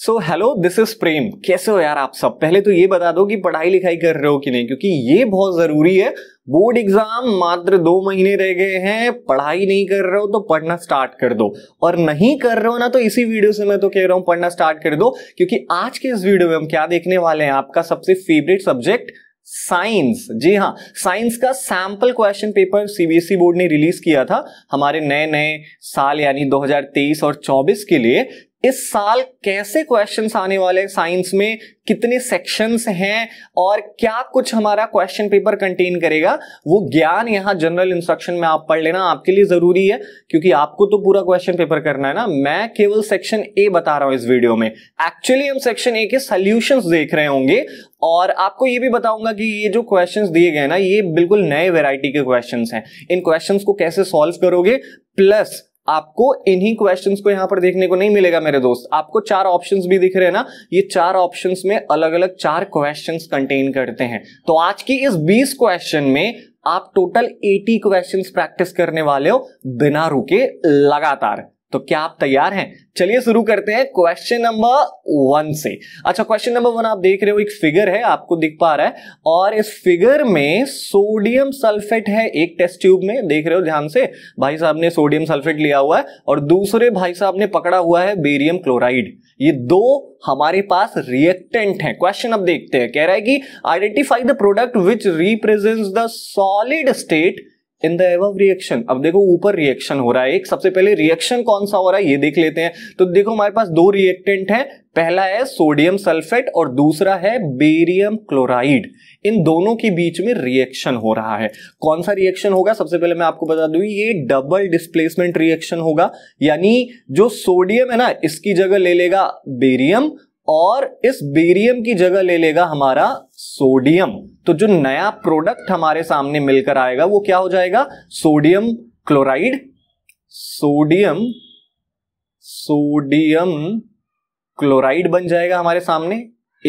So hello this is Prem कैसे हो यार आप सब पहले तो ये बता दो कि पढ़ाई लिखाई कर रहे हो कि नहीं क्योंकि ये बहुत जरूरी है बोर्ड एग्जाम मात्र दो महीने रह गए हैं पढ़ाई नहीं कर रहे हो तो पढ़ना स्टार्ट कर दो और नहीं कर रहे हो ना तो इसी वीडियो से मैं तो कह रहा हूं पढ़ना स्टार्ट कर दो क्योंकि आज के इस वीडियो में हम क्या देखने वाले हैं आपका सबसे फेवरेट सब्जेक्ट साइंस जी हाँ साइंस का sample question paper CBSE board ने रिलीज किया था हमारे नए नए साल यानी 2023 और 24 के लिए इस साल कैसे क्वेश्चंस आने वाले हैं साइंस में कितने सेक्शंस हैं और क्या कुछ हमारा क्वेश्चन पेपर कंटेन करेगा वो ज्ञान यहाँ जनरल इंस्ट्रक्शन में आप पढ़ लेना आपके लिए ज़रूरी है क्योंकि आपको तो पूरा क्वेश्चन पेपर करना है ना मैं केवल सेक्शन ए बता रहा हूं इस वीडियो में एक्चुअली हम सेक्शन ए के सोल्यूशन देख रहे होंगे और आपको ये भी बताऊंगा कि ये जो क्वेश्चन दिए गए ना ये बिल्कुल नए वेराइटी के क्वेश्चन हैं इन क्वेश्चन को कैसे सॉल्व करोगे प्लस आपको इन्हीं क्वेश्चन को यहां पर देखने को नहीं मिलेगा मेरे दोस्त आपको चार ऑप्शंस भी दिख रहे हैं ना ये चार ऑप्शंस में अलग अलग चार क्वेश्चंस कंटेन करते हैं तो आज की इस 20 क्वेश्चन में आप टोटल 80 क्वेश्चंस प्रैक्टिस करने वाले हो बिना रुके लगातार तो क्या आप तैयार हैं चलिए शुरू करते हैं क्वेश्चन नंबर वन से अच्छा क्वेश्चन नंबर वन आप देख रहे हो एक फिगर है आपको दिख पा रहा है और इस फिगर में सोडियम सल्फेट है एक टेस्ट ट्यूब में देख रहे हो ध्यान से भाई साहब ने सोडियम सल्फेट लिया हुआ है और दूसरे भाई साहब ने पकड़ा हुआ है बेरियम क्लोराइड ये दो हमारे पास रिएक्टेंट हैं क्वेश्चन अब देखते हैं कह रहा है कि identify the product which represent the solid state in the above reaction अब देखो ऊपर रिएक्शन हो रहा है एक सबसे पहले रिएक्शन कौन सा हो रहा है ये देख लेते हैं तो देखो हमारे पास दो रिएक्टेंट है पहला है सोडियम सल्फेट और दूसरा है बेरियम क्लोराइड इन दोनों के बीच में रिएक्शन हो रहा है कौन सा रिएक्शन होगा सबसे पहले मैं आपको बता दूं ये डबल डिस्प्लेसमेंट रिएक्शन होगा यानी जो सोडियम है ना इसकी जगह ले लेगा बेरियम और इस बेरियम की जगह ले लेगा हमारा सोडियम तो जो नया प्रोडक्ट हमारे सामने मिलकर आएगा वो क्या हो जाएगा sodium chloride sodium sodium chloride बन जाएगा हमारे सामने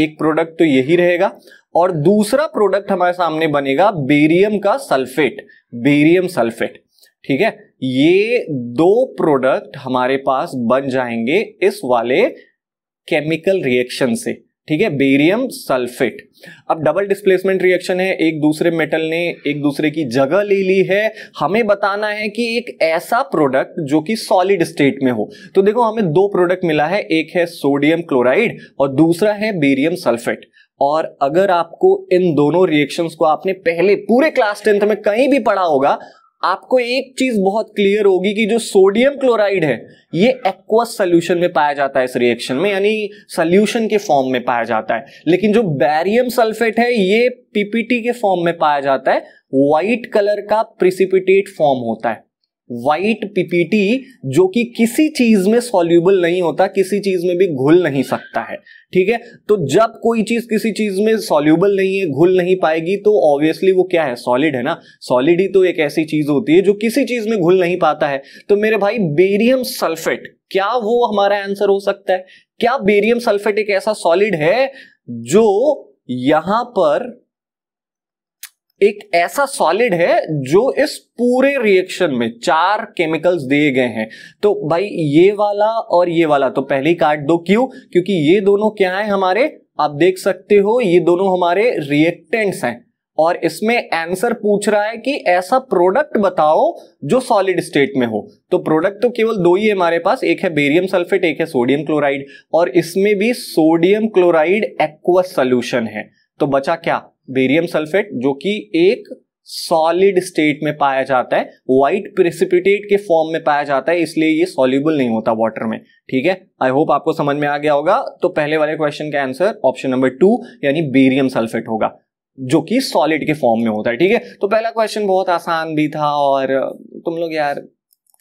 एक प्रोडक्ट तो यही रहेगा और दूसरा प्रोडक्ट हमारे सामने बनेगा बेरियम का सल्फेट बेरियम सल्फेट ठीक है ये दो प्रोडक्ट हमारे पास बन जाएंगे इस वाले केमिकल रिएक्शन से ठीक है बेरियम सल्फेट अब डबल डिस्प्लेसमेंट रिएक्शन है एक दूसरे मेटल ने एक दूसरे की जगह ले ली है हमें बताना है कि एक ऐसा प्रोडक्ट जो कि सॉलिड स्टेट में हो तो देखो हमें दो प्रोडक्ट मिला है एक है सोडियम क्लोराइड और दूसरा है बेरियम सल्फेट और अगर आपको इन दोनों रिएक्शंस को आपने पहले पूरे क्लास टेंथ में कहीं भी पढ़ा होगा आपको एक चीज बहुत क्लियर होगी कि जो सोडियम क्लोराइड है ये एक्वस सोल्यूशन में पाया जाता है इस रिएक्शन में यानी सोल्यूशन के फॉर्म में पाया जाता है लेकिन जो बैरियम सल्फेट है ये पीपीटी के फॉर्म में पाया जाता है व्हाइट कलर का प्रिसिपिटेट फॉर्म होता है वाइट पीपीटी जो कि किसी चीज में सॉल्यूबल नहीं होता किसी चीज में भी घुल नहीं सकता है ठीक है तो जब कोई चीज किसी चीज में सॉल्यूबल नहीं है घुल नहीं पाएगी तो ऑब्वियसली वो क्या है सॉलिड है ना सॉलिड ही तो एक ऐसी चीज होती है जो किसी चीज में घुल नहीं पाता है तो मेरे भाई बेरियम सल्फेट क्या वो हमारा आंसर हो सकता है क्या बेरियम सल्फेट एक ऐसा सॉलिड है जो यहां पर एक ऐसा सॉलिड है जो इस पूरे रिएक्शन में चार केमिकल्स दिए गए हैं तो भाई ये वाला और ये वाला तो पहले ही काट दो क्यों क्योंकि ये दोनों क्या है हमारे आप देख सकते हो ये दोनों हमारे रिएक्टेंट्स हैं और इसमें आंसर पूछ रहा है कि ऐसा प्रोडक्ट बताओ जो सॉलिड स्टेट में हो तो प्रोडक्ट तो केवल दो ही है हमारे पास एक है बेरियम सल्फेट एक है सोडियम क्लोराइड और इसमें भी सोडियम क्लोराइड एक्वस सोल्यूशन है तो बचा क्या बेरियम सल्फेट जो कि एक सॉलिड स्टेट में पाया जाता है व्हाइट प्रेसिपिटेट के फॉर्म में पाया जाता है इसलिए ये सॉल्यूबल नहीं होता वाटर में ठीक है आई होप आपको समझ में आ गया होगा तो पहले वाले क्वेश्चन का आंसर ऑप्शन नंबर टू यानी बेरियम सल्फेट होगा जो कि सॉलिड के फॉर्म में होता है ठीक है तो पहला क्वेश्चन बहुत आसान भी था और तुम लोग यार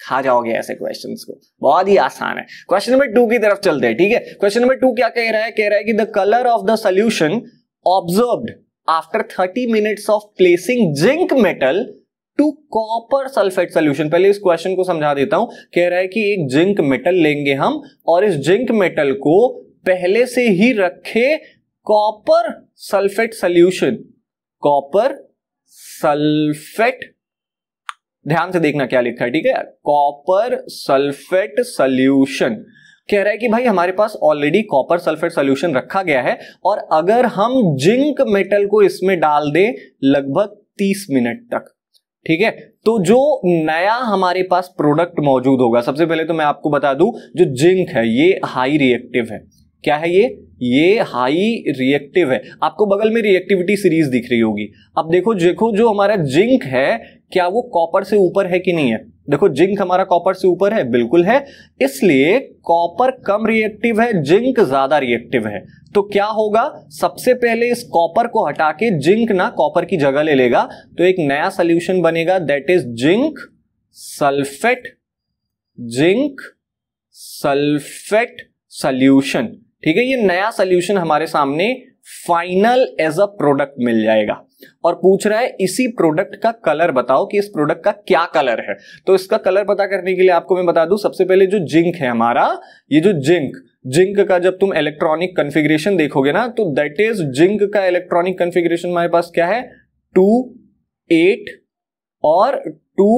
खा जाओगे ऐसे क्वेश्चन को बहुत ही आसान है क्वेश्चन नंबर टू की तरफ चलते हैं ठीक है क्वेश्चन नंबर टू क्या कह रहा है कह रहा है कि the colour of the solution observe after 30 minutes of placing zinc metal to copper sulphate solution पहले इस क्वेश्चन को समझा देता हूं कह रहा है कि एक जिंक मेटल लेंगे हम और इस जिंक मेटल को पहले से ही रखे copper sulphate solution copper sulphate ध्यान से देखना क्या लिखा है ठीक है कॉपर सल्फेट सोल्यूशन कह रहा है कि भाई हमारे पास ऑलरेडी कॉपर सल्फेट सोल्यूशन रखा गया है और अगर हम जिंक मेटल को इसमें डाल दें लगभग 30 मिनट तक ठीक है तो जो नया हमारे पास प्रोडक्ट मौजूद होगा सबसे पहले तो मैं आपको बता दूं जो जिंक है ये हाई रिएक्टिव है क्या है ये ये हाई रिएक्टिव है आपको बगल में रिएक्टिविटी सीरीज दिख रही होगी अब देखो देखो जो हमारा जिंक है क्या वो कॉपर से ऊपर है कि नहीं है देखो जिंक हमारा कॉपर से ऊपर है बिल्कुल है इसलिए कॉपर कम रिएक्टिव है जिंक ज्यादा रिएक्टिव है तो क्या होगा सबसे पहले इस कॉपर को हटा के जिंक ना कॉपर की जगह ले लेगा तो एक नया सोल्यूशन बनेगा that is zinc sulphate zinc sulphate solution ठीक है ये नया सोल्यूशन हमारे सामने फाइनल एज अ प्रोडक्ट मिल जाएगा और पूछ रहा है इसी प्रोडक्ट का कलर बताओ कि इस प्रोडक्ट का क्या कलर है तो इसका कलर पता करने के लिए आपको मैं बता दूं सबसे पहले जो जिंक है हमारा ये जो जिंक जिंक का जब तुम इलेक्ट्रॉनिक कन्फिग्रेशन देखोगे ना तो दैट इज जिंक का इलेक्ट्रॉनिक कन्फिग्रेशन हमारे पास क्या है टू एट और टू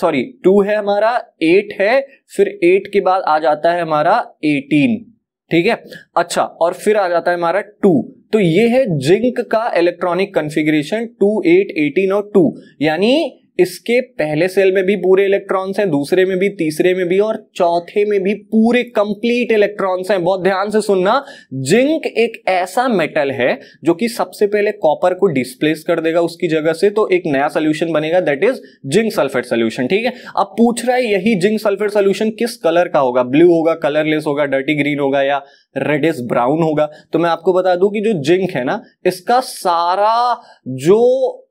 सॉरी टू है हमारा एट है फिर एट के बाद आ जाता है हमारा एटीन ठीक है अच्छा और फिर आ जाता है हमारा टू तो ये है जिंक का electronic configuration two eight eighteen और टू यानी इसके पहले सेल में भी पूरे इलेक्ट्रॉन्स हैं दूसरे में भी तीसरे में भी और चौथे में भी पूरे कंप्लीट इलेक्ट्रॉन्स हैं बहुत ध्यान से सुनना जिंक एक ऐसा मेटल है जो कि सबसे पहले कॉपर को डिस्प्लेस कर देगा उसकी जगह से तो एक नया सोल्यूशन बनेगा that is zinc sulphate solution ठीक है अब पूछ रहा है यही जिंक सल्फेट सोल्यूशन किस कलर का होगा ब्लू होगा कलरलेस होगा डर्टी ग्रीन होगा या रेडिस ब्राउन होगा तो मैं आपको बता दूं कि जो जिंक है ना इसका सारा जो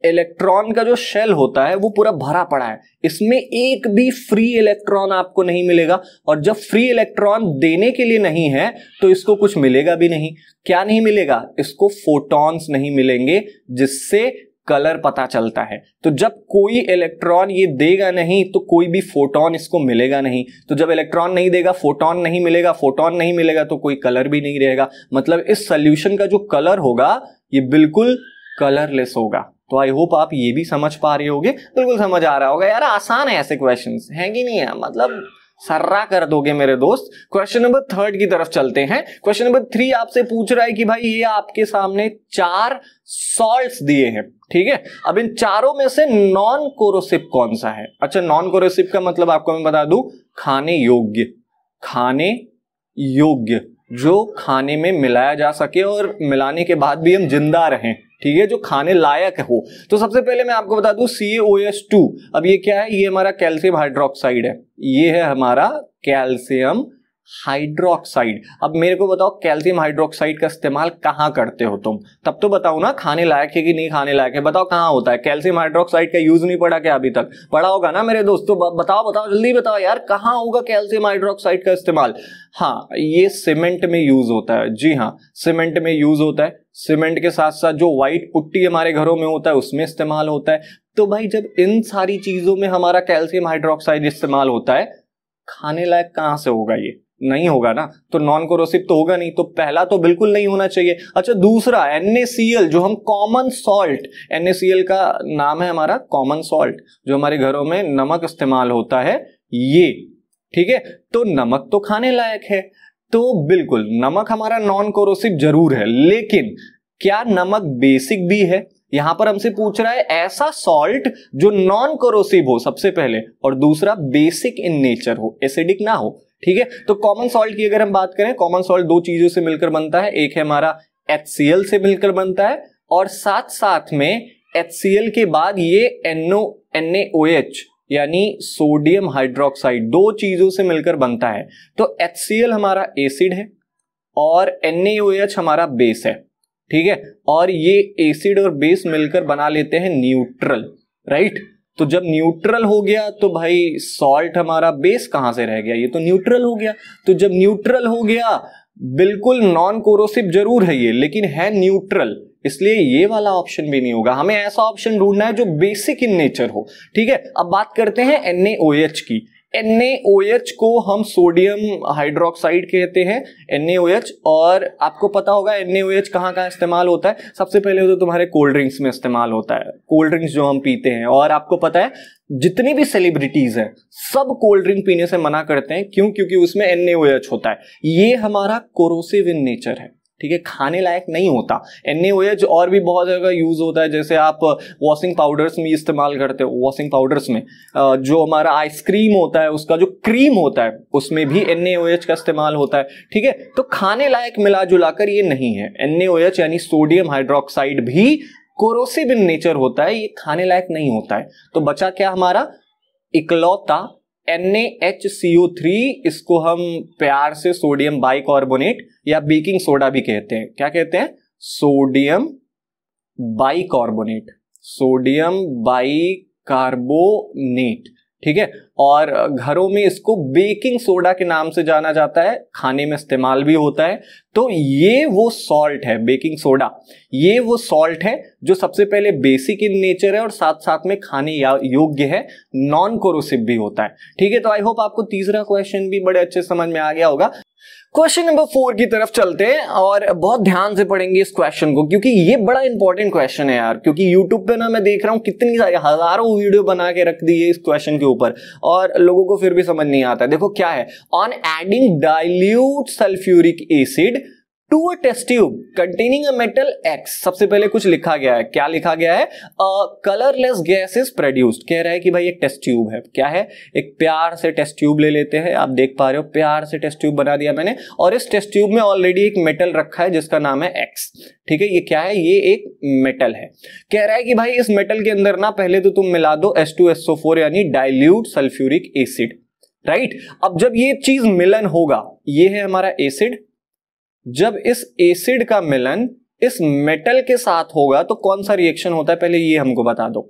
इलेक्ट्रॉन का जो शेल होता है वो पूरा भरा पड़ा है इसमें एक भी फ्री इलेक्ट्रॉन आपको नहीं मिलेगा और जब फ्री इलेक्ट्रॉन देने के लिए नहीं है तो इसको कुछ मिलेगा भी नहीं क्या नहीं मिलेगा इसको फोटॉन्स नहीं मिलेंगे जिससे कलर पता चलता है तो जब कोई इलेक्ट्रॉन ये देगा नहीं तो कोई भी फोटोन इसको मिलेगा नहीं तो जब इलेक्ट्रॉन नहीं देगा फोटोन नहीं मिलेगा फोटोन नहीं मिलेगा तो कोई कलर भी नहीं रहेगा मतलब इस सोल्यूशन का जो कलर होगा ये बिल्कुल कलरलेस होगा तो आई होप आप ये भी समझ पा रहे होगे बिल्कुल समझ आ रहा होगा यार आसान है ऐसे क्वेश्चन है कि नहीं है मतलब सर्रा कर दोगे मेरे दोस्त क्वेश्चन नंबर थर्ड की तरफ चलते हैं क्वेश्चन नंबर थ्री आपसे पूछ रहा है कि भाई ये आपके सामने चार सॉल्ट दिए हैं ठीक है अब इन चारों में से नॉन कोरोसिप कौन सा है अच्छा नॉन कोरोसिप का मतलब आपको मैं बता दू खाने योग्य खाने योग्य जो खाने में मिलाया जा सके और मिलाने के बाद भी हम जिंदा रहें ठीक है जो खाने लायक हो तो सबसे पहले मैं आपको बता दू सी अब ये क्या है ये हमारा कैल्शियम हाइड्रोक्साइड है ये है हमारा कैल्शियम हाइड्रोक्साइड अब मेरे को बताओ कैल्शियम हाइड्रोक्साइड का इस्तेमाल कहाँ करते हो तुम तब तो बताओ ना खाने लायक है कि नहीं खाने लायक है बताओ कहाँ होता है कैल्शियम हाइड्रोक्साइड का यूज नहीं पड़ा क्या अभी तक पड़ा होगा ना मेरे दोस्तों बताओ बताओ जल्दी बताओ यार कहाँ होगा कैल्शियम हाइड्रोक्साइड का इस्तेमाल हाँ ये सीमेंट में यूज होता है जी हाँ सीमेंट में यूज होता है सीमेंट के साथ साथ जो व्हाइट पुट्टी हमारे घरों में होता है उसमें इस्तेमाल होता है तो भाई जब इन सारी चीजों में हमारा कैल्शियम हाइड्रोक्साइड इस्तेमाल होता है खाने लायक कहाँ से होगा ये नहीं होगा ना तो नॉन कोरोसिव तो होगा नहीं तो पहला तो बिल्कुल नहीं होना चाहिए अच्छा दूसरा एन जो हम कॉमन सॉल्ट एन का नाम है हमारा कॉमन सॉल्ट जो हमारे घरों में नमक इस्तेमाल होता है ये ठीक है तो नमक तो खाने लायक है तो बिल्कुल नमक हमारा नॉन कोरोसिव जरूर है लेकिन क्या नमक बेसिक भी है यहां पर हमसे पूछ रहा है ऐसा सॉल्ट जो नॉन कोरोसिव हो सबसे पहले और दूसरा बेसिक इन नेचर हो एसिडिक ना हो ठीक है तो कॉमन सॉल्ट की अगर हम बात करें कॉमन सॉल्ट दो चीजों से मिलकर बनता है एक है हमारा एच से मिलकर बनता है और साथ साथ में एच के बाद ये एनओ एन यानी सोडियम हाइड्रोक्साइड दो चीजों से मिलकर बनता है तो एच हमारा एसिड है और एन हमारा बेस है ठीक है और ये एसिड और बेस मिलकर बना लेते हैं न्यूट्रल राइट तो जब न्यूट्रल हो गया तो भाई सॉल्ट हमारा बेस कहां से रह गया ये तो न्यूट्रल हो गया तो जब न्यूट्रल हो गया बिल्कुल नॉन कोरोसिव जरूर है ये लेकिन है न्यूट्रल इसलिए ये वाला ऑप्शन भी नहीं होगा हमें ऐसा ऑप्शन ढूंढना है जो बेसिक इन नेचर हो ठीक है अब बात करते हैं एन की NaOH को हम सोडियम हाइड्रोक्साइड कहते हैं NaOH और आपको पता होगा NaOH कहाँ कहाँ इस्तेमाल होता है सबसे पहले तो तुम्हारे कोल्ड ड्रिंक्स में इस्तेमाल होता है कोल्ड ड्रिंक्स जो हम पीते हैं और आपको पता है जितनी भी सेलिब्रिटीज हैं सब कोल्ड ड्रिंक पीने से मना करते हैं क्यों क्योंकि उसमें NaOH होता है ये हमारा कोरोसिव इन नेचर है ठीक है खाने लायक नहीं होता एन और भी बहुत जगह यूज़ होता है जैसे आप वॉशिंग uh, पाउडर्स में इस्तेमाल करते हो वॉशिंग पाउडर्स में uh, जो हमारा आइसक्रीम होता है उसका जो क्रीम होता है उसमें भी एन का इस्तेमाल होता है ठीक है तो खाने लायक मिला जुलाकर ये नहीं है एन यानी सोडियम हाइड्रोक्साइड भी कोरोसिव इन नेचर होता है ये खाने लायक नहीं होता है तो बचा क्या हमारा इकलौता NaHCO3 इसको हम प्यार से सोडियम बाइकार्बोनेट या बेकिंग सोडा भी कहते हैं क्या कहते हैं सोडियम बाइकार्बोनेट सोडियम बाइकार्बोनेट ठीक है और घरों में इसको बेकिंग सोडा के नाम से जाना जाता है खाने में इस्तेमाल भी होता है तो ये वो सॉल्ट है बेकिंग सोडा ये वो सॉल्ट है जो सबसे पहले बेसिक इन नेचर है और साथ साथ में खाने योग्य है नॉन कोरोसिव भी होता है ठीक है तो आई होप आपको तीसरा क्वेश्चन भी बड़े अच्छे समझ में आ गया होगा क्वेश्चन नंबर फोर की तरफ चलते हैं और बहुत ध्यान से पढ़ेंगे इस क्वेश्चन को क्योंकि ये बड़ा इंपॉर्टेंट क्वेश्चन है यार क्योंकि यूट्यूब पे ना मैं देख रहा हूँ कितनी सारी हजारों वीडियो बना के रख दी है इस क्वेश्चन के ऊपर और लोगों को फिर भी समझ नहीं आता देखो क्या है on adding dilute sulphuric acid to a test tube containing a metal X सबसे पहले कुछ लिखा गया है क्या लिखा गया है कलरलेस गैस इज प्रोड्यूस्ड कह रहा है कि भाई एक टेस्ट ट्यूब है क्या है एक प्यार से टेस्ट ट्यूब ले लेते हैं आप देख पा रहे हो प्यार से टेस्ट ट्यूब बना दिया मैंने और इस टेस्ट ट्यूब में ऑलरेडी एक मेटल रखा है जिसका नाम है एक्स ठीक है ये क्या है ये एक मेटल है कह रहा है कि भाई इस मेटल के अंदर ना पहले तो तुम मिला दो S two S O four यानी डायल्यूट सल्फ्यूरिक एसिड राइट अब जब ये चीज मिलन होगा ये है हमारा एसिड जब इस एसिड का मिलन इस मेटल के साथ होगा तो कौन सा रिएक्शन होता है पहले ये हमको बता दो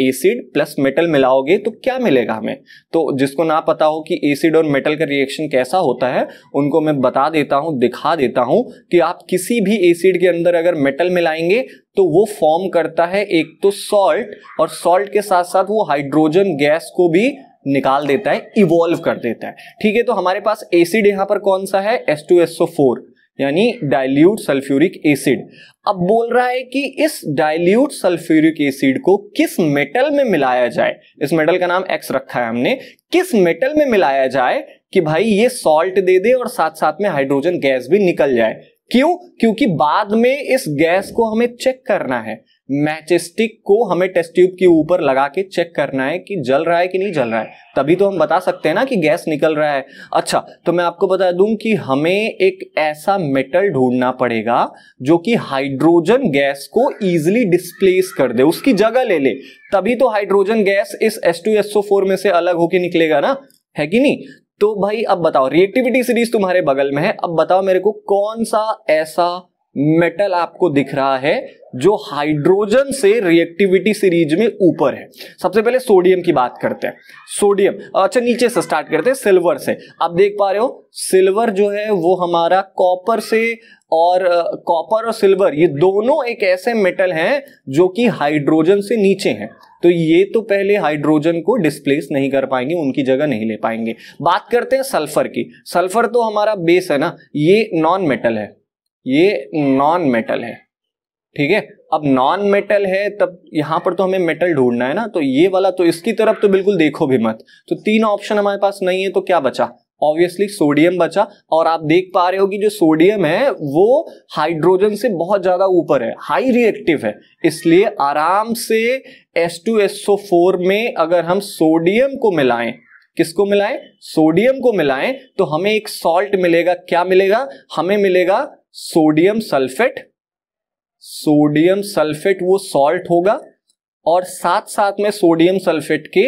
एसिड प्लस मेटल मिलाओगे तो क्या मिलेगा हमें तो जिसको ना पता हो कि एसिड और मेटल का रिएक्शन कैसा होता है उनको मैं बता देता हूं दिखा देता हूं कि आप किसी भी एसिड के अंदर अगर मेटल मिलाएंगे तो वो फॉर्म करता है एक तो सॉल्ट और सॉल्ट के साथ साथ वो हाइड्रोजन गैस को भी निकाल देता है इवॉल्व कर देता है ठीक है तो हमारे पास एसिड यहां पर कौन सा है एस टू एस फोर यानी डाइल्यूट सल्फ्यूरिक एसिड अब बोल रहा है कि इस डाइल्यूट सल्फ्यूरिक एसिड को किस मेटल में मिलाया जाए इस मेटल का नाम एक्स रखा है हमने किस मेटल में मिलाया जाए कि भाई ये सॉल्ट दे दे और साथ साथ में हाइड्रोजन गैस भी निकल जाए क्यों क्योंकि बाद में इस गैस को हमें चेक करना है मैचेस्टिक को हमें टेस्ट ट्यूब के ऊपर लगा के चेक करना है कि जल रहा है कि नहीं जल रहा है तभी तो हम बता सकते हैं ना कि गैस निकल रहा है अच्छा तो मैं आपको बता दूं कि हमें एक ऐसा मेटल ढूंढना पड़ेगा जो कि हाइड्रोजन गैस को इजिली डिस्प्लेस कर दे उसकी जगह ले ले तभी तो हाइड्रोजन गैस इस एस में से अलग होके निकलेगा ना है कि नहीं तो भाई अब बताओ रिएक्टिविटी सीरीज तुम्हारे बगल में है अब बताओ मेरे को कौन सा ऐसा मेटल आपको दिख रहा है जो हाइड्रोजन से रिएक्टिविटी सीरीज में ऊपर है सबसे पहले सोडियम की बात करते हैं सोडियम अच्छा नीचे से स्टार्ट करते हैं सिल्वर से आप देख पा रहे हो सिल्वर जो है वो हमारा कॉपर से और कॉपर और सिल्वर ये दोनों एक ऐसे मेटल हैं जो कि हाइड्रोजन से नीचे हैं तो ये तो पहले हाइड्रोजन को डिस्प्लेस नहीं कर पाएंगे उनकी जगह नहीं ले पाएंगे बात करते हैं सल्फर की सल्फर तो हमारा बेस है ना ये नॉन मेटल है ये नॉन मेटल है ठीक है अब नॉन मेटल है तब यहां पर तो हमें मेटल ढूंढना है ना तो ये वाला तो इसकी तरफ तो बिल्कुल देखो भी मत तो तीन ऑप्शन हमारे पास नहीं है तो क्या बचा ऑब्वियसली सोडियम बचा और आप देख पा रहे हो कि जो सोडियम है वो हाइड्रोजन से बहुत ज्यादा ऊपर है हाई रिएक्टिव है इसलिए आराम से फोर में अगर हम सोडियम को मिलाएं किसको मिलाएं सोडियम को मिलाएं तो हमें एक सॉल्ट मिलेगा क्या मिलेगा हमें मिलेगा सोडियम सल्फेट सोडियम सल्फेट वो सॉल्ट होगा और साथ साथ में सोडियम सल्फेट के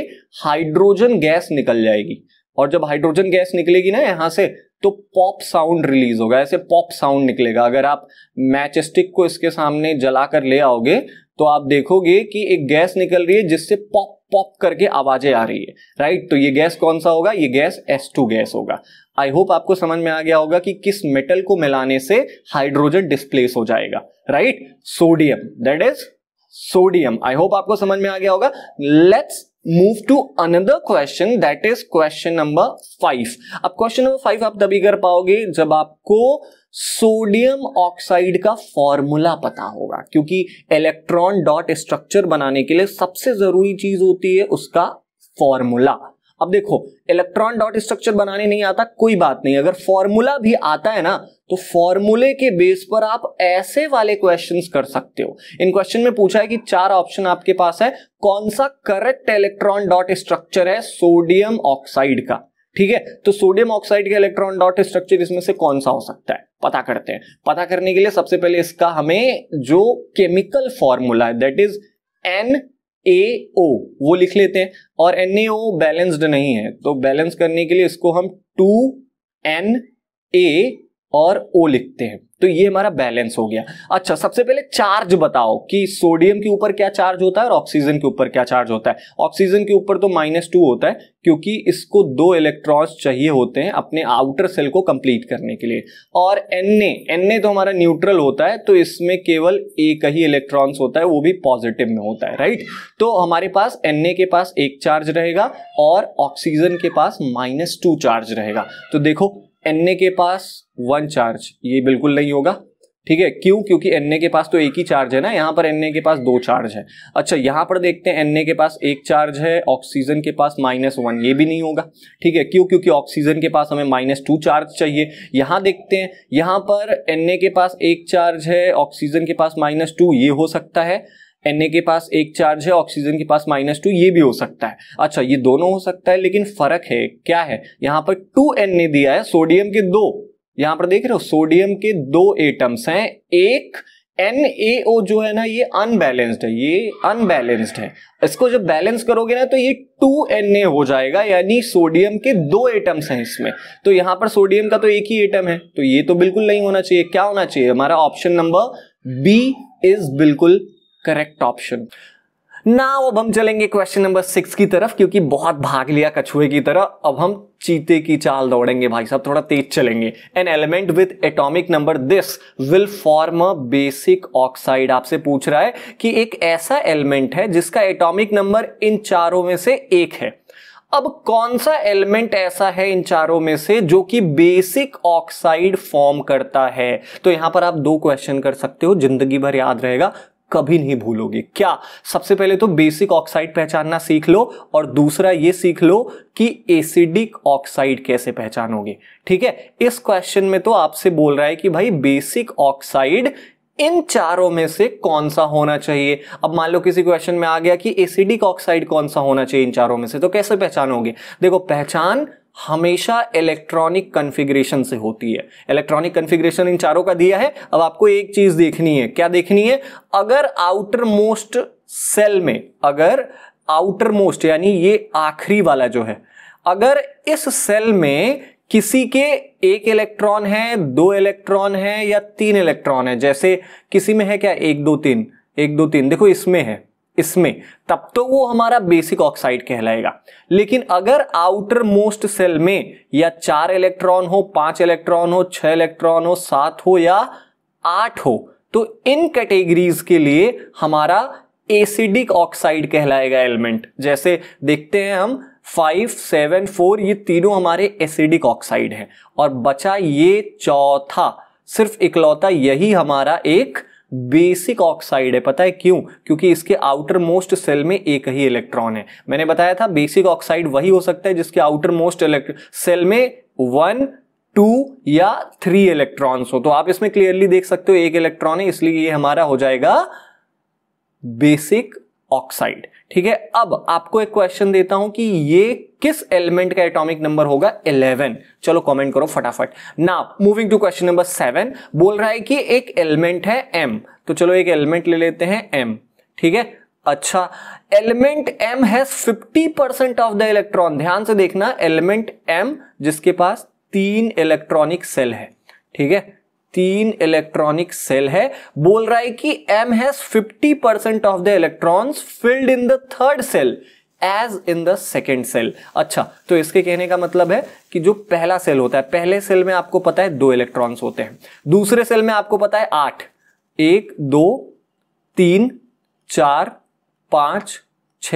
हाइड्रोजन गैस निकल जाएगी और जब हाइड्रोजन गैस निकलेगी ना यहां से तो पॉप साउंड रिलीज होगा ऐसे पॉप साउंड निकलेगा अगर आप मैच स्टिक को इसके सामने जलाकर ले आओगे तो आप देखोगे कि एक गैस निकल रही है जिससे पॉप पॉप करके आवाजें आ रही है राइट तो ये गैस कौन सा होगा ये गैस एस टू गैस होगा आई होप आपको समझ में आ गया होगा कि किस मेटल को मिलाने से हाइड्रोजन डिस्प्लेस हो जाएगा right sodium that is sodium I hope आपको समझ में आ गया होगा let's move to another question that is question number five अब क्वेश्चन नंबर फाइव आप तभी कर पाओगे जब आपको सोडियम ऑक्साइड का फॉर्मूला पता होगा क्योंकि इलेक्ट्रॉन डॉट स्ट्रक्चर बनाने के लिए सबसे जरूरी चीज होती है उसका फॉर्मूला अब देखो इलेक्ट्रॉन डॉट स्ट्रक्चर बनाने नहीं आता कोई बात नहीं अगर फॉर्मूला भी आता है ना तो फॉर्मूले के बेस पर आप ऐसे वाले क्वेश्चंस कर सकते हो इन क्वेश्चन में पूछा है कि चार ऑप्शन आपके पास है कौन सा करेक्ट इलेक्ट्रॉन डॉट स्ट्रक्चर है सोडियम ऑक्साइड का ठीक है तो सोडियम ऑक्साइड के इलेक्ट्रॉन डॉट स्ट्रक्चर इसमें से कौन सा हो सकता है पता करते हैं पता करने के लिए सबसे पहले इसका हमें जो केमिकल फॉर्मूला है that is N A O वो लिख लेते हैं और एन ए ओ बैलेंस्ड नहीं है तो बैलेंस करने के लिए इसको हम टू एन ए और ओ लिखते हैं तो ये हमारा बैलेंस हो गया अच्छा सबसे पहले चार्ज बताओ कि सोडियम के ऊपर क्या चार्ज होता है और ऑक्सीजन के ऊपर क्या चार्ज होता है ऑक्सीजन के ऊपर तो माइनस टू होता है क्योंकि इसको दो इलेक्ट्रॉन्स चाहिए होते हैं अपने आउटर सेल को कंप्लीट करने के लिए और एन ए तो हमारा न्यूट्रल होता है तो इसमें केवल एक ही इलेक्ट्रॉन्स होता है वो भी पॉजिटिव में होता है राइट तो हमारे पास ए के पास एक चार्ज रहेगा और ऑक्सीजन के पास माइनस टू चार्ज रहेगा तो देखो एन ए के पास वन चार्ज ये बिल्कुल नहीं होगा ठीक है क्यों क्योंकि एन ए के पास तो एक ही चार्ज है ना यहाँ पर एन ए के पास दो चार्ज है अच्छा यहाँ पर देखते हैं एन ए के पास एक चार्ज है ऑक्सीजन के पास माइनस वन ये भी नहीं होगा ठीक है क्यों क्योंकि ऑक्सीजन के पास हमें माइनस टू चार्ज चाहिए यहाँ देखते हैं यहाँ पर एन ए के पास एक चार्ज है ऑक्सीजन के पास माइनस टू ये हो सकता है एन के पास एक चार्ज है ऑक्सीजन के पास माइनस टू ये भी हो सकता है अच्छा ये दोनों हो सकता है लेकिन फर्क है क्या है यहाँ पर टू एन दिया है सोडियम के दो यहाँ पर देख रहे हो सोडियम के दो एटम्स हैं एक NaO जो है ना ये अनबैलेंस्ड है ये अनबैलेंस्ड है इसको जब बैलेंस करोगे ना तो ये 2Na हो जाएगा यानी सोडियम के दो एटम्स हैं इसमें तो यहाँ पर सोडियम का तो एक ही एटम है तो ये तो बिल्कुल नहीं होना चाहिए क्या होना चाहिए हमारा ऑप्शन नंबर बी इज बिल्कुल करेक्ट ऑप्शन ना अब हम चलेंगे क्वेश्चन नंबर सिक्स की तरफ क्योंकि बहुत भाग लिया कछुए की तरह अब हम चीते की चाल दौड़ेंगे भाई साहब थोड़ा तेज चलेंगे an element with atomic number this will form a basic oxide आपसे पूछ रहा है कि एक ऐसा एलिमेंट है जिसका एटॉमिक नंबर इन चारों में से एक है अब कौन सा एलिमेंट ऐसा है इन चारों में से जो कि बेसिक ऑक्साइड फॉर्म करता है तो यहां पर आप दो क्वेश्चन कर सकते हो जिंदगी भर याद रहेगा कभी नहीं भूलोगे क्या सबसे पहले तो बेसिक ऑक्साइड पहचानना सीख लो और दूसरा ये सीख लो कि एसिडिक ऑक्साइड कैसे पहचानोगे ठीक है इस क्वेश्चन में तो आपसे बोल रहा है कि भाई बेसिक ऑक्साइड इन चारों में से कौन सा होना चाहिए अब मान लो किसी क्वेश्चन में आ गया कि एसिडिक ऑक्साइड कौन सा होना चाहिए इन चारों में से तो कैसे पहचानोगे देखो पहचान हमेशा इलेक्ट्रॉनिक कॉन्फ़िगरेशन से होती है इलेक्ट्रॉनिक कॉन्फ़िगरेशन इन चारों का दिया है अब आपको एक चीज देखनी है क्या देखनी है अगर आउटर मोस्ट सेल में अगर आउटर मोस्ट यानी ये आखिरी वाला जो है अगर इस सेल में किसी के एक इलेक्ट्रॉन है दो इलेक्ट्रॉन है या तीन इलेक्ट्रॉन है जैसे किसी में है क्या एक दो तीन एक दो तीन देखो इसमें है इसमें तब तो वो हमारा बेसिक ऑक्साइड कहलाएगा लेकिन अगर आउटर मोस्ट सेल में या चार इलेक्ट्रॉन हो पांच इलेक्ट्रॉन हो छह इलेक्ट्रॉन हो सात हो या आठ हो तो इन कैटेगरीज के लिए हमारा एसिडिक ऑक्साइड कहलाएगा एलिमेंट जैसे देखते हैं हम फाइव सेवन फोर ये तीनों हमारे एसिडिक ऑक्साइड हैं और बचा ये चौथा सिर्फ इकलौता यही हमारा एक बेसिक ऑक्साइड है पता है क्यों क्योंकि इसके आउटर मोस्ट सेल में एक ही इलेक्ट्रॉन है मैंने बताया था बेसिक ऑक्साइड वही हो सकता है जिसके आउटर मोस्ट सेल में वन टू या थ्री इलेक्ट्रॉन्स हो तो आप इसमें क्लियरली देख सकते हो एक इलेक्ट्रॉन है इसलिए ये हमारा हो जाएगा बेसिक ऑक्साइड ठीक है अब आपको एक क्वेश्चन देता हूं कि ये किस एलिमेंट का एटॉमिक नंबर होगा 11 चलो कमेंट करो फटाफट ना moving to question number seven बोल रहा है कि एक एलिमेंट है एम तो चलो एक एलिमेंट ले लेते हैं एम ठीक है अच्छा element M has 50 percent of the electron ध्यान से देखना एलिमेंट एम जिसके पास तीन इलेक्ट्रॉनिक सेल है ठीक है तीन इलेक्ट्रॉनिक सेल है बोल रहा है कि M has 50 percent of the electron filled in the third shell as in the second shell अच्छा तो इसके कहने का मतलब है कि जो पहला सेल होता है पहले सेल में आपको पता है दो इलेक्ट्रॉन्स होते हैं दूसरे सेल में आपको पता है आठ एक दो तीन चार पांच छ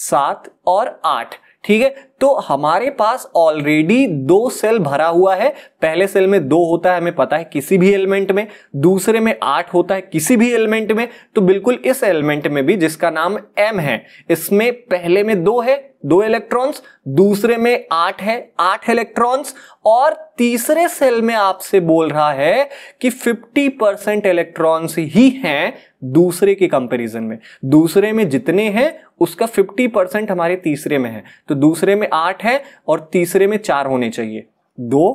सात और आठ ठीक है तो हमारे पास ऑलरेडी दो सेल भरा हुआ है पहले सेल में दो होता है हमें पता है किसी भी एलिमेंट में दूसरे में आठ होता है किसी भी एलिमेंट में तो बिल्कुल इस एलिमेंट में भी जिसका नाम एम है इसमें पहले में दो है दो इलेक्ट्रॉन्स दूसरे में आठ है आठ इलेक्ट्रॉन्स और तीसरे सेल में आपसे बोल रहा है कि 50 परसेंट इलेक्ट्रॉन्स ही हैं दूसरे के कंपैरिजन में दूसरे में जितने हैं उसका 50 परसेंट हमारे तीसरे में है तो दूसरे में आठ है और तीसरे में चार होने चाहिए दो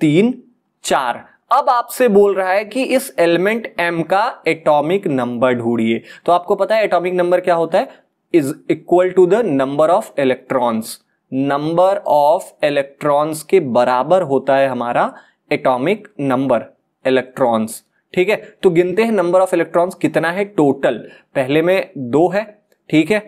तीन चार अब आपसे बोल रहा है कि इस एलिमेंट एम का एटॉमिक नंबर ढूंढिए तो आपको पता है एटॉमिक नंबर क्या होता है is equal to the number of electrons number of electrons के बराबर होता है हमारा एटॉमिक नंबर इलेक्ट्रॉन्स ठीक है तो गिनते हैं नंबर ऑफ इलेक्ट्रॉन्स कितना है टोटल पहले में दो है ठीक है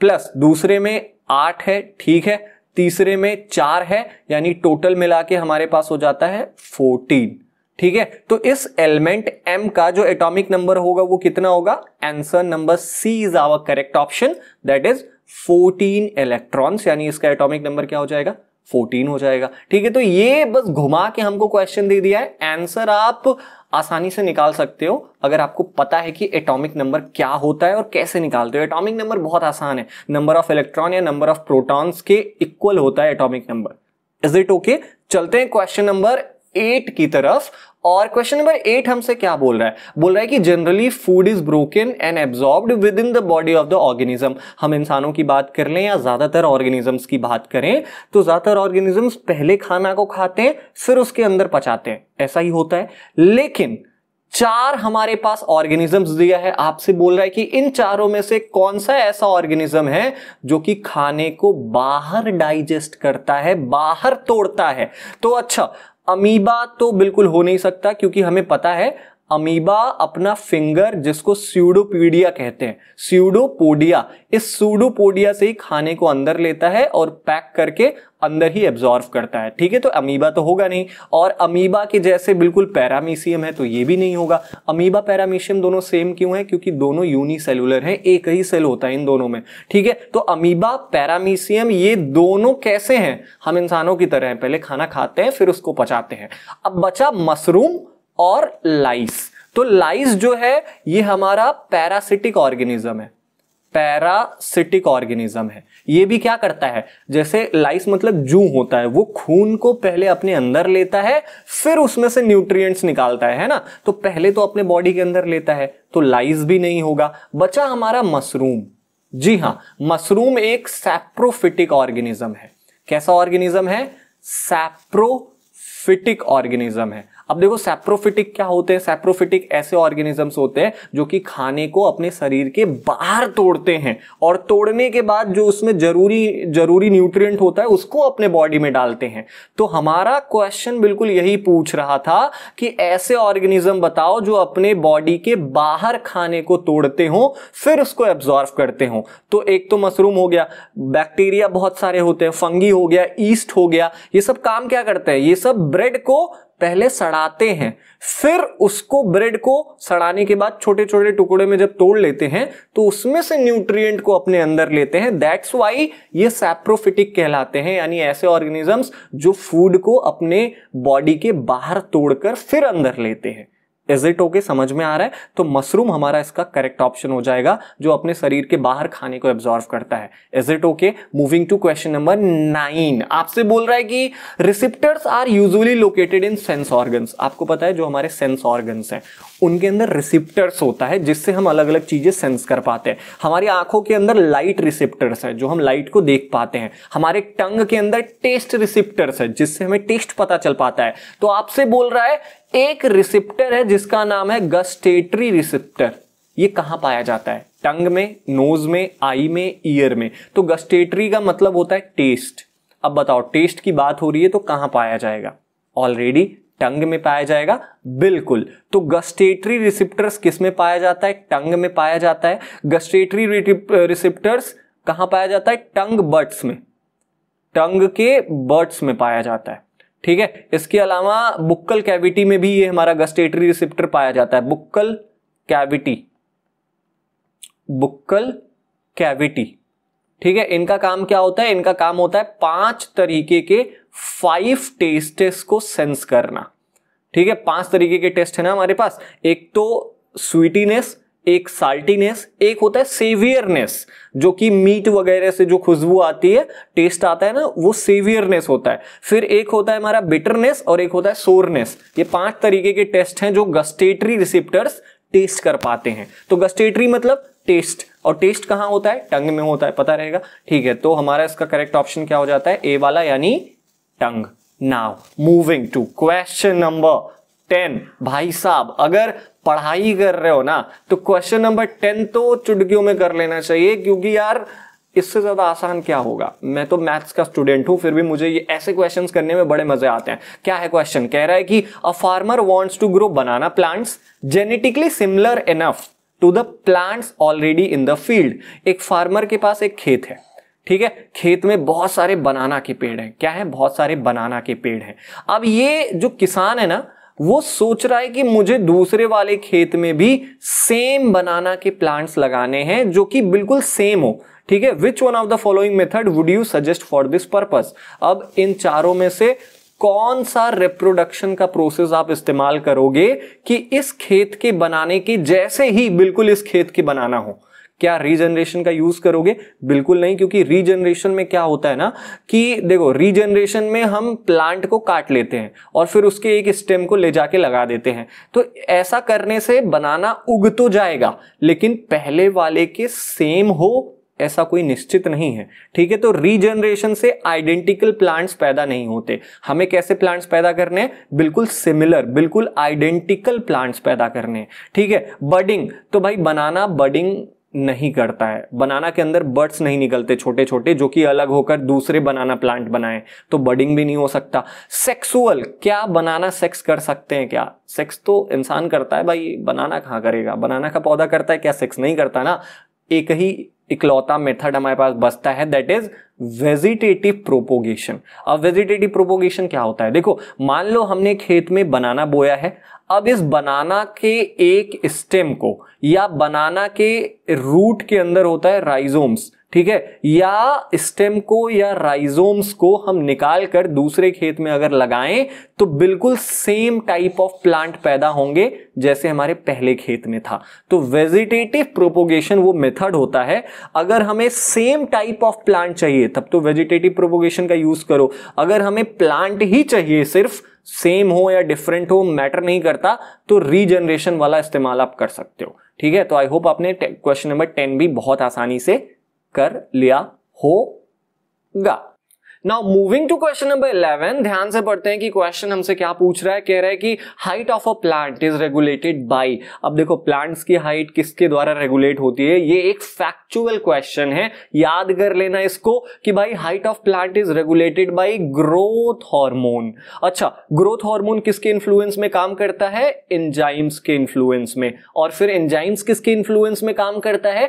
प्लस दूसरे में आठ है ठीक है तीसरे में चार है यानी टोटल मिला के हमारे पास हो जाता है फोर्टीन ठीक है तो इस एलिमेंट एम का जो एटॉमिक नंबर होगा वो कितना होगा answer number C is our correct option that is 14 electrons यानी इसका एटॉमिक नंबर क्या हो जाएगा 14 हो जाएगा ठीक है तो ये बस घुमा के हमको क्वेश्चन दे दिया है आंसर आप आसानी से निकाल सकते हो अगर आपको पता है कि एटॉमिक नंबर क्या होता है और कैसे निकालते हो एटॉमिक नंबर बहुत आसान है नंबर ऑफ इलेक्ट्रॉन या नंबर ऑफ प्रोटॉन्स के इक्वल होता है atomic number is it okay चलते हैं क्वेश्चन नंबर एट की तरफ और क्वेश्चन नंबर एट हमसे क्या बोल रहा है बोल रहा है कि generally food is broken and absorb within the body of the organism हम इंसानों की बात कर लें या ज्यादातर ऑर्गेनिजम्स की बात करें तो ज्यादातर ऑर्गेनिजम्स पहले खाना को खाते हैं फिर उसके अंदर पचाते हैं ऐसा ही होता है लेकिन चार हमारे पास ऑर्गेनिजम्स दिया है आपसे बोल रहा है कि इन चारों में से कौन सा ऐसा ऑर्गेनिज्म है जो कि खाने को बाहर डाइजेस्ट करता है बाहर तोड़ता है तो अच्छा अमीबा तो बिल्कुल हो नहीं सकता क्योंकि हमें पता है अमीबा अपना फिंगर जिसको स्यूडोपीडिया कहते हैं स्यूडोपोडिया इस स्यूडोपोडिया से ही खाने को अंदर लेता है और पैक करके अंदर ही एब्जॉर्व करता है ठीक है तो अमीबा तो होगा नहीं और अमीबा के जैसे बिल्कुल पैरामीशियम है तो ये भी नहीं होगा अमीबा पैरामीशियम दोनों सेम क्यों है क्योंकि दोनों यूनिसेलुलर हैं एक ही सेल होता है इन दोनों में ठीक है तो अमीबा पैरामीशियम ये दोनों कैसे हैं हम इंसानों की तरह पहले खाना खाते हैं फिर उसको पचाते हैं अब बचा मशरूम और लाइस तो लाइस जो है ये हमारा पैरासिटिक ऑर्गेनिज्म है पैरासिटिक ऑर्गेनिज्म है ये भी क्या करता है जैसे लाइस मतलब जू होता है वो खून को पहले अपने अंदर लेता है फिर उसमें से न्यूट्रिएंट्स निकालता है है ना तो पहले तो अपने बॉडी के अंदर लेता है तो लाइस भी नहीं होगा बचा हमारा मशरूम जी हां मशरूम एक सैप्रोफिटिक ऑर्गेनिज्म है कैसा ऑर्गेनिज्म है सैप्रोफिटिक ऑर्गेनिज्म है अब देखो सैप्रोफिटिक क्या होते हैं सैप्रोफिटिक ऐसे ऑर्गेनिजम्स होते हैं जो कि खाने को अपने शरीर के बाहर तोड़ते हैं और तोड़ने के बाद जो उसमें जरूरी जरूरी न्यूट्रिएंट होता है उसको अपने बॉडी में डालते हैं तो हमारा क्वेश्चन बिल्कुल यही पूछ रहा था कि ऐसे ऑर्गेनिज्म बताओ जो अपने बॉडी के बाहर खाने को तोड़ते हो फिर उसको एब्जॉर्व करते हो तो एक तो मशरूम हो गया बैक्टीरिया बहुत सारे होते हैं फंगी हो गया ईस्ट हो गया ये सब काम क्या करते हैं ये सब ब्रेड को पहले सड़ाते हैं फिर उसको ब्रेड को सड़ाने के बाद छोटे छोटे टुकड़े में जब तोड़ लेते हैं तो उसमें से न्यूट्रिएंट को अपने अंदर लेते हैं दैट्स वाई ये सैप्रोफिटिक कहलाते हैं यानी ऐसे ऑर्गेनिजम्स जो फूड को अपने बॉडी के बाहर तोड़कर फिर अंदर लेते हैं इज इट ओके समझ में आ रहा है तो मशरूम हमारा इसका करेक्ट ऑप्शन हो जाएगा जो अपने शरीर के बाहर खाने को एब्जॉर्व करता है is it okay moving to question number nine आपसे बोल रहा है कि receptors are usually located in sense organs आपको पता है जो हमारे सेंस ऑर्गन्स हैं उनके अंदर रिसिप्टर्स होता है जिससे हम अलग अलग चीज़ें सेंस कर पाते हैं हमारी आंखों के अंदर लाइट रिसिप्टर्स है जो हम लाइट को देख पाते हैं हमारे टंग के अंदर टेस्ट रिसिप्टर्स है जिससे हमें टेस्ट पता चल पाता है तो आपसे बोल रहा है एक रिसिप्टर है जिसका नाम है गस्टेटरी रिसिप्टर ये कहां पाया जाता है टंग में नोज में आई में ईयर में तो गस्टेटरी का मतलब होता है टेस्ट अब बताओ टेस्ट की बात हो रही है तो कहां पाया जाएगा ऑलरेडी टंग में पाया जाएगा बिल्कुल तो गस्टेटरी रिसिप्टर्स किस में पाया जाता है टंग में पाया जाता है गस्टेटरी रिसिप्टर्स कहां पाया जाता है टंग बर्ड्स में टंग के बर्ड्स में पाया जाता है ठीक है इसके अलावा बुक्कल कैविटी में भी ये हमारा गस्टेटरी रिसिप्टर पाया जाता है बुक्कल कैविटी बुक्कल कैविटी ठीक है इनका काम क्या होता है इनका काम होता है पांच तरीके के फाइव टेस्टेस को सेंस करना ठीक है पांच तरीके के टेस्ट है ना हमारे पास एक तो स्वीटीनेस एक साल्टीनेस एक होता है सेवियरनेस जो कि मीट वगैरह से जो खुशबू आती है टेस्ट आता है ना वो सेवियरनेस होता है फिर एक होता है हमारा बिटरनेस और एक होता है सोरनेस ये पांच तरीके के टेस्ट हैं जो गस्टेटरी रिसिप्टर्स टेस्ट कर पाते हैं तो गस्टेटरी मतलब टेस्ट और टेस्ट कहाँ होता है टंग में होता है पता रहेगा ठीक है तो हमारा इसका करेक्ट ऑप्शन क्या हो जाता है ए वाला यानी tongue now moving to question number ten भाई साहब अगर पढ़ाई कर रहे हो ना तो क्वेश्चन नंबर टेन तो चुटकियों में कर लेना चाहिए क्योंकि यार इससे ज़्यादा आसान क्या होगा मैं तो मैथ्स का स्टूडेंट हूं फिर भी मुझे ये ऐसे क्वेश्चंस करने में बड़े मज़े आते हैं क्या है क्वेश्चन कह रहा है कि a farmer wants to grow banana plants genetically similar enough to the plants already in the field एक फार्मर के पास एक खेत है ठीक है खेत में बहुत सारे बनाना के पेड़ हैं क्या है बहुत सारे बनाना के पेड़ हैं अब ये जो किसान है ना वो सोच रहा है कि मुझे दूसरे वाले खेत में भी सेम बनाना के प्लांट्स लगाने हैं जो कि बिल्कुल सेम हो ठीक है which one of the following method would you suggest for this purpose अब इन चारों में से कौन सा रिप्रोडक्शन का प्रोसेस आप इस्तेमाल करोगे कि इस खेत के बनाने के जैसे ही बिल्कुल इस खेत के बनाना हो क्या रीजनरेशन का यूज करोगे बिल्कुल नहीं क्योंकि रीजनरेशन में क्या होता है ना कि देखो रीजनरेशन में हम प्लांट को काट लेते हैं और फिर उसके एक स्टेम को ले जाके लगा देते हैं तो ऐसा करने से बनाना उग तो जाएगा लेकिन पहले वाले के सेम हो ऐसा कोई निश्चित नहीं है ठीक है तो रीजनरेशन से आइडेंटिकल प्लांट्स पैदा नहीं होते हमें कैसे प्लांट्स पैदा करने हैं बिल्कुल सिमिलर बिल्कुल आइडेंटिकल प्लांट्स पैदा करने हैं ठीक है बडिंग तो भाई बनाना बडिंग नहीं करता है बनाना के अंदर बर्ड्स नहीं निकलते छोटे छोटे जो कि अलग होकर दूसरे बनाना प्लांट बनाए तो बडिंग भी नहीं हो सकता सेक्सुअल क्या बनाना सेक्स कर सकते हैं क्या सेक्स तो इंसान करता है भाई बनाना कहाँ करेगा बनाना का पौधा करता है क्या सेक्स नहीं करता ना एक ही इकलौता मेथड हमारे पास बसता है दैट इज वेजिटेटिव प्रोपोगेशन अब वेजिटेटिव प्रोपोगेशन क्या होता है देखो मान लो हमने खेत में बनाना बोया है अब इस बनाना के एक स्टेम को या बनाना के रूट के अंदर होता है राइजोम्स ठीक है या स्टेम को या राइजोम्स को हम निकाल कर दूसरे खेत में अगर लगाएं तो बिल्कुल सेम टाइप ऑफ प्लांट पैदा होंगे जैसे हमारे पहले खेत में था तो वेजिटेटिव प्रोपोगेशन वो मेथड होता है अगर हमें सेम टाइप ऑफ प्लांट चाहिए तब तो वेजिटेटिव प्रोपोगेशन का यूज करो अगर हमें प्लांट ही चाहिए सिर्फ सेम हो या डिफरेंट हो मैटर नहीं करता तो रीजनरेशन वाला इस्तेमाल आप कर सकते हो ठीक है तो आई होप आपने क्वेश्चन नंबर टेन भी बहुत आसानी से कर लिया होगा now moving to question number 11 ध्यान से पढ़ते हैं कि क्वेश्चन हमसे क्या पूछ रहा है कह रहा है कि height of a plant is regulated by अब देखो प्लांट्स की हाइट किसके द्वारा रेगुलेट होती है ये एक फैक्चुअल क्वेश्चन है याद कर लेना इसको कि भाई height of plant is regulated by growth hormone अच्छा ग्रोथ हार्मोन किसके इन्फ्लुएंस में काम करता है एंजाइम्स के इन्फ्लुएंस में और फिर एंजाइम्स किसके इन्फ्लुएंस में काम करता है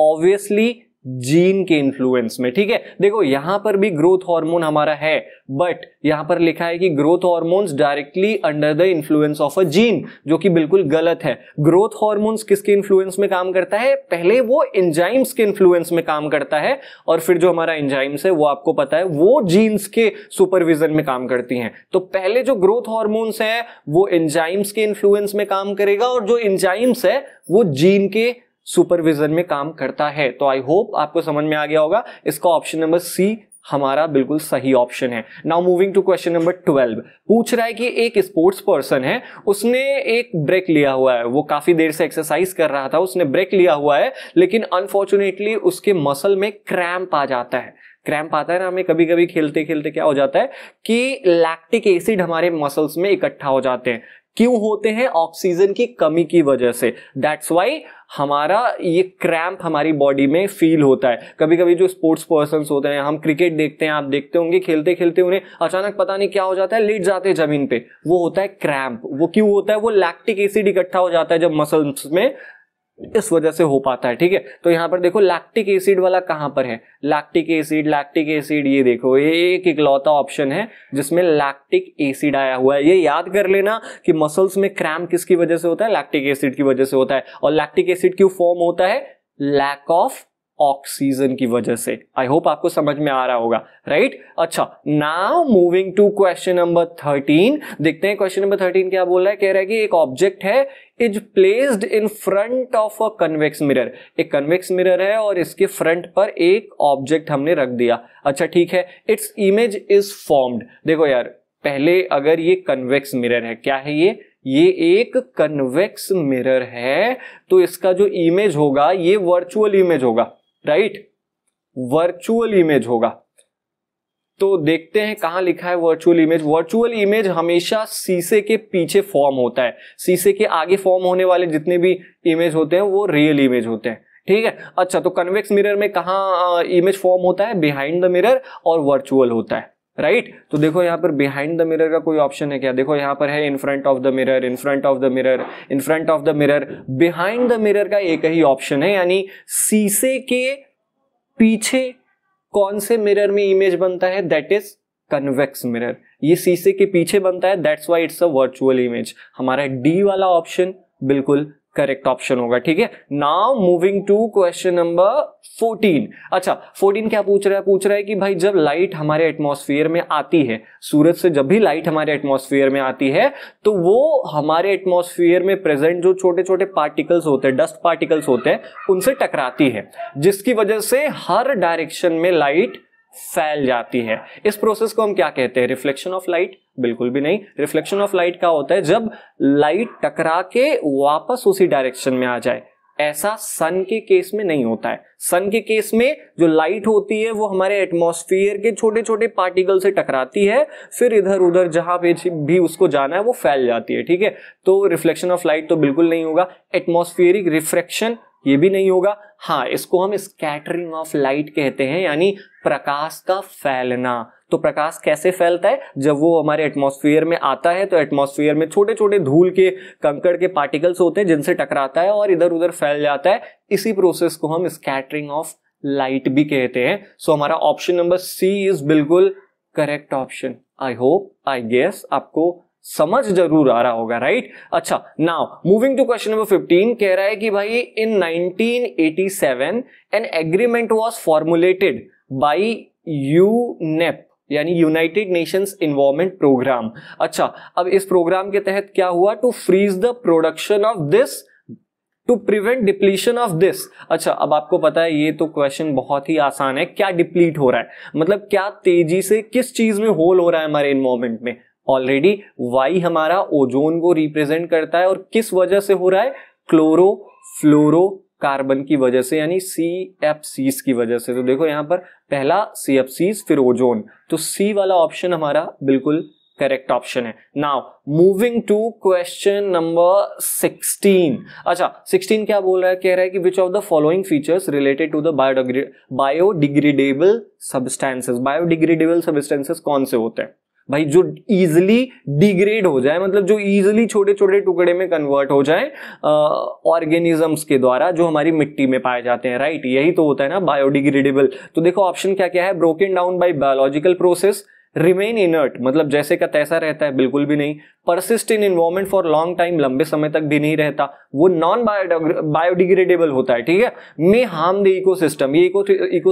ऑब्वियसली जीन के इन्फ्लुएंस में ठीक है देखो यहां पर भी ग्रोथ हार्मोन हमारा है बट यहां पर लिखा है कि growth hormones directly under the influence of a gene जो कि बिल्कुल गलत है ग्रोथ हार्मोन्स किसके इन्फ्लुएंस में काम करता है पहले वो एंजाइम्स के इन्फ्लुएंस में काम करता है और फिर जो हमारा एंजाइम्स है वो आपको पता है वो जीन्स के सुपरविजन में काम करती हैं तो पहले जो ग्रोथ हार्मोन्स है वो एंजाइम्स के इन्फ्लुएंस में काम करेगा और जो एंजाइम्स है वो जीन के सुपरविजन में काम करता है तो आई होप आपको समझ में आ गया होगा इसका ऑप्शन नंबर सी हमारा बिल्कुल सही ऑप्शन है now moving to question number twelve पूछ रहा है कि एक स्पोर्ट्स पर्सन है उसने एक ब्रेक लिया हुआ है वो काफी देर से एक्सरसाइज कर रहा था उसने ब्रेक लिया हुआ है लेकिन अनफॉर्चुनेटली उसके मसल में क्रैम्प आ जाता है क्रैम्प आता है ना हमें कभी कभी खेलते खेलते क्या हो जाता है कि लैक्टिक एसिड हमारे मसल्स में इकट्ठा हो जाते हैं क्यों होते हैं ऑक्सीजन की कमी की वजह से दैट्स वाई हमारा ये क्रैम्प हमारी बॉडी में फील होता है कभी कभी जो स्पोर्ट्स पर्सन होते हैं हम क्रिकेट देखते हैं आप देखते होंगे खेलते खेलते उन्हें अचानक पता नहीं क्या हो जाता है लेट जाते हैं जमीन पे वो होता है क्रैम्प वो क्यों होता है वो लैक्टिक एसिड इकट्ठा हो जाता है जब मसल्स में इस वजह से हो पाता है ठीक है तो यहाँ पर देखो लैक्टिक एसिड वाला कहां पर है लैक्टिक एसिड लैक्टिक एसिड ये देखो ये एक इकलौता ऑप्शन है जिसमें लैक्टिक एसिड आया हुआ है ये याद कर लेना कि मसल्स में क्रैम किसकी वजह से होता है लैक्टिक एसिड की वजह से होता है और लैक्टिक एसिड क्यों फॉर्म होता है लैक ऑफ ऑक्सीजन की वजह से आई होप आपको समझ में आ रहा होगा राइट right? अच्छा now moving to question number thirteen देखते हैं क्वेश्चन नंबर थर्टीन क्या बोल रहा है कह रहा है कि एक ऑब्जेक्ट है is placed in front of a convex mirror एक कन्वेक्स मिरर है और इसके फ्रंट पर एक ऑब्जेक्ट हमने रख दिया अच्छा ठीक है इट्स इमेज इज फॉर्म्ड देखो यार पहले अगर ये कन्वेक्स मिरर है क्या है ये ये एक कन्वेक्स मिरर है तो इसका जो इमेज होगा ये वर्चुअल इमेज होगा राइट वर्चुअल इमेज होगा तो देखते हैं कहाँ लिखा है वर्चुअल इमेज वर्चुअल इमेज हमेशा शीशे के पीछे फॉर्म होता है शीशे के आगे फॉर्म होने वाले जितने भी इमेज होते हैं वो रियल इमेज होते हैं ठीक है अच्छा तो कन्वेक्स मिरर में कहाँ इमेज फॉर्म होता है बिहाइंड द मिरर और वर्चुअल होता है राइट right? तो देखो यहाँ पर बिहाइंड द मिरर का कोई ऑप्शन है क्या देखो यहाँ पर है in front of the mirror in front of the mirror in front of the mirror behind the mirror का एक ही ऑप्शन है यानी शीशे के पीछे कौन से मिरर में इमेज बनता है दैट इज कन्वेक्स मिरर ये शीशे के पीछे बनता है that's why it's a virtual image हमारा डी वाला ऑप्शन बिल्कुल करेक्ट ऑप्शन होगा ठीक है now moving to question number 14 अच्छा 14 क्या पूछ रहा है पूछ रहा है कि भाई जब लाइट हमारे एटमॉस्फेयर में आती है सूरज से जब भी लाइट हमारे एटमॉस्फेयर में आती है तो वो हमारे एटमॉस्फेयर में प्रेजेंट जो छोटे छोटे पार्टिकल्स होते हैं डस्ट पार्टिकल्स होते हैं उनसे टकराती है जिसकी वजह से हर डायरेक्शन में लाइट फैल जाती है इस प्रोसेस को हम क्या कहते हैं रिफ्लेक्शन ऑफ लाइट बिल्कुल भी नहीं रिफ्लेक्शन ऑफ लाइट का होता है जब लाइट टकरा के वापस उसी डायरेक्शन में आ जाए ऐसा सन के केस में नहीं होता है सन के केस में जो लाइट होती है वो हमारे एटमॉस्फेयर के छोटे छोटे पार्टिकल से टकराती है फिर इधर उधर जहां पे भी उसको जाना है वो फैल जाती है ठीक है तो रिफ्लेक्शन ऑफ लाइट तो बिल्कुल नहीं होगा एटमॉस्फेयरिक रिफ्रेक्शन ये भी नहीं होगा हाँ इसको हम स्कैटरिंग ऑफ लाइट कहते हैं यानी प्रकाश का फैलना तो प्रकाश कैसे फैलता है जब वो हमारे एटमॉस्फेयर में आता है तो एटमॉस्फेयर में छोटे छोटे धूल के कंकड़ के पार्टिकल्स होते हैं जिनसे टकराता है और इधर उधर फैल जाता है इसी प्रोसेस को हम स्कैटरिंग ऑफ लाइट भी कहते हैं सो so, हमारा ऑप्शन नंबर सी इज बिल्कुल correct option I hope I guess आपको समझ जरूर आ रहा होगा राइट अच्छा now moving to question number 15 कह रहा है कि भाई in 1987 an agreement was formulated by UNEP यानी यूनाइटेड नेशंस इन्वायरमेंट प्रोग्राम अच्छा अब इस प्रोग्राम के तहत क्या हुआ to freeze the production of this to prevent depletion of this अच्छा अब आपको पता है ये तो क्वेश्चन बहुत ही आसान है क्या डिप्लीट हो रहा है मतलब क्या तेजी से किस चीज में होल हो रहा है हमारे इन्वॉर्मेंट में ऑलरेडी वाई हमारा ओजोन को रिप्रेजेंट करता है और किस वजह से हो रहा है क्लोरो फ्लोरो कार्बन की वजह से यानी सी एफ सीस की वजह से तो देखो यहां पर पहला सी एफ सीज फिर ओजोन तो सी वाला ऑप्शन हमारा बिल्कुल करेक्ट ऑप्शन है now moving to question number 16 अच्छा 16 क्या बोल रहा है कह रहा है कि which of the following features related to the biodegradable substances biodegradable substances कौन से होते हैं भाई जो इजिली डिग्रेड हो जाए मतलब जो इजिली छोटे छोटे टुकड़े में कन्वर्ट हो जाए ऑर्गेनिजम्स के द्वारा जो हमारी मिट्टी में पाए जाते हैं राइट यही तो होता है ना बायोडिग्रेडेबल तो देखो ऑप्शन क्या क्या है broken down by biological process remain inert मतलब जैसे का तैसा रहता है बिल्कुल भी नहीं persist in environment for long time लंबे समय तक भी नहीं रहता वो नॉन बायोडिग्रेडेबल होता है ठीक है may harm the ecosystem ये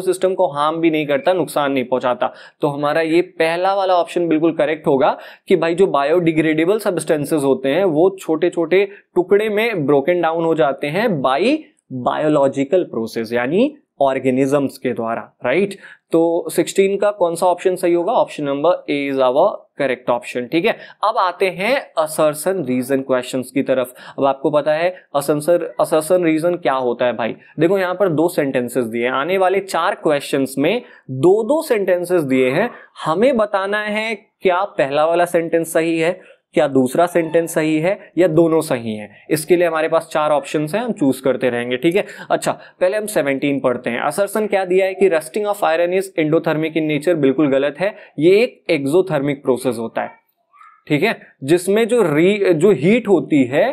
सिस्टम को हार्म भी नहीं करता नुकसान नहीं पहुंचाता तो हमारा ये पहला वाला ऑप्शन बिल्कुल करेक्ट होगा कि भाई जो बायोडिग्रेडेबल सब्सटेंसेज होते हैं वो छोटे छोटे टुकड़े में ब्रोकन डाउन हो जाते हैं बाई बायोलॉजिकल प्रोसेस यानी ऑर्गेनिजम्स के द्वारा राइट तो 16 का कौन सा ऑप्शन सही होगा option number A is our correct option ठीक है अब आते हैं असरसन रीजन क्वेश्चंस की तरफ अब आपको पता है असंसर असर्सन रीजन क्या होता है भाई देखो यहां पर दो सेंटेंसेस दिए हैं आने वाले चार क्वेश्चंस में दो दो सेंटेंसेस दिए हैं हमें बताना है क्या पहला वाला सेंटेंस सही है क्या दूसरा सेंटेंस सही है या दोनों सही है इसके लिए हमारे पास चार ऑप्शन हैं हम चूज करते रहेंगे ठीक है अच्छा पहले हम सेवनटीन पढ़ते हैं असरसन क्या दिया है कि rusting of iron is endothermic in nature बिल्कुल गलत है ये एक एक्जोथर्मिक प्रोसेस होता है ठीक है जिसमें जो री जो हीट होती है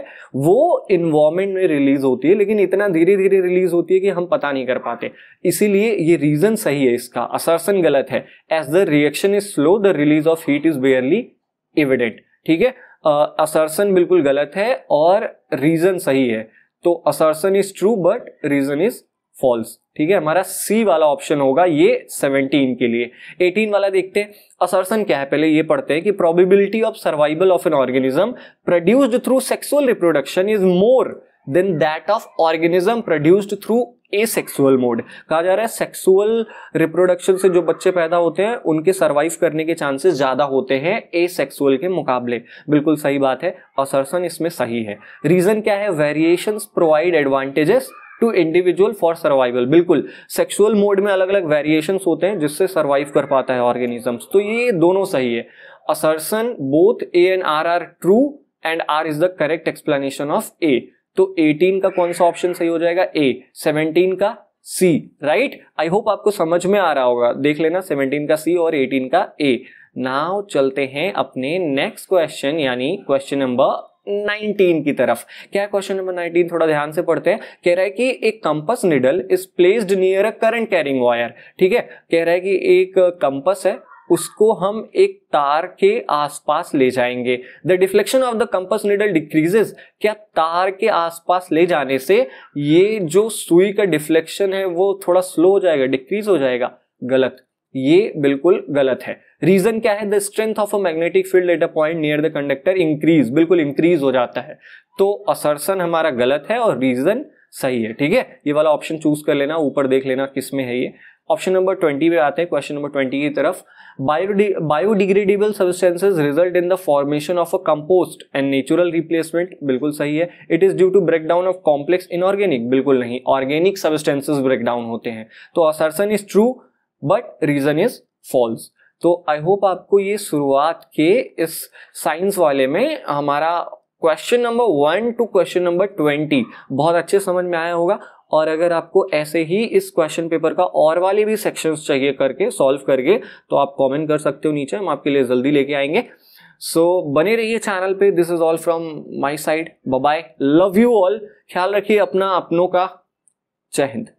वो इन्वायरमेंट में रिलीज होती है लेकिन इतना धीरे धीरे रिलीज होती है कि हम पता नहीं कर पाते इसीलिए ये रीजन सही है इसका असरसन गलत है as the reaction is slow the release of heat is barely evident ठीक है असर्सन बिल्कुल गलत है और रीजन सही है तो assertion is true but reason is false ठीक है हमारा सी वाला ऑप्शन होगा ये 17 के लिए 18 वाला देखते हैं असर्सन क्या है पहले ये पढ़ते हैं कि probability of survival of an organism produced through sexual reproduction is more than that of organism produced through asexual mode कहा जा रहा है सेक्सुअल रिप्रोडक्शन से जो बच्चे पैदा होते हैं उनके सर्वाइव करने के चांसेस ज़्यादा होते हैं ए सेक्सुअल के मुकाबले बिल्कुल सही बात है असरसन इसमें सही है रीज़न क्या है variation provide advantages to individual for survival बिल्कुल सेक्सुअल मोड में अलग अलग वेरिएशन होते हैं जिससे सर्वाइव कर पाता है ऑर्गेनिजम्स तो ये दोनों सही है assertion both A and R are true and R is the correct explanation of A तो 18 का कौन सा ऑप्शन सही हो जाएगा ए 17 का सी राइट आई होप आपको समझ में आ रहा होगा देख लेना 17 का सी और 18 का ए नाउ चलते हैं अपने नेक्स्ट क्वेश्चन यानी क्वेश्चन नंबर 19 की तरफ क्या क्वेश्चन नंबर 19 थोड़ा ध्यान से पढ़ते हैं कह रहा है कि एक compass needle is placed near a current carrying wire ठीक है कह रहा है कि एक कंपस है उसको हम एक तार के आसपास ले जाएंगे the deflection of the compass needle decreases क्या तार के आसपास ले जाने से ये जो सुई का डिफ्लेक्शन है वो थोड़ा स्लो हो जाएगा डिक्रीज हो जाएगा गलत ये बिल्कुल गलत है रीजन क्या है the strength of a magnetic field at a point near the conductor increase बिल्कुल इंक्रीज हो जाता है तो असरसन हमारा गलत है और रीजन सही है ठीक है ये वाला ऑप्शन चूज कर लेना ऊपर देख लेना किस में है ये ऑप्शन नंबर ट्वेंटी पे आते हैं क्वेश्चन नंबर ट्वेंटी की तरफ biodegradable substances result in the formation of a compost and natural replacement बिल्कुल सही है it is due to break down of complex inorganic बिल्कुल नहीं ऑर्गेनिक सब्सटेंसेज ब्रेक डाउन होते हैं तो assertion is true but reason is false तो I hope आपको ये शुरुआत के इस साइंस वाले में हमारा question number one to question number twenty बहुत अच्छे समझ में आया होगा और अगर आपको ऐसे ही इस क्वेश्चन पेपर का और वाले भी सेक्शंस चाहिए करके सॉल्व करके तो आप कमेंट कर सकते हो नीचे हम आपके लिए जल्दी लेके आएंगे सो so, बने रहिए चैनल पे this is all from my side bye love you all ख्याल रखिए अपना अपनों का जय हिंद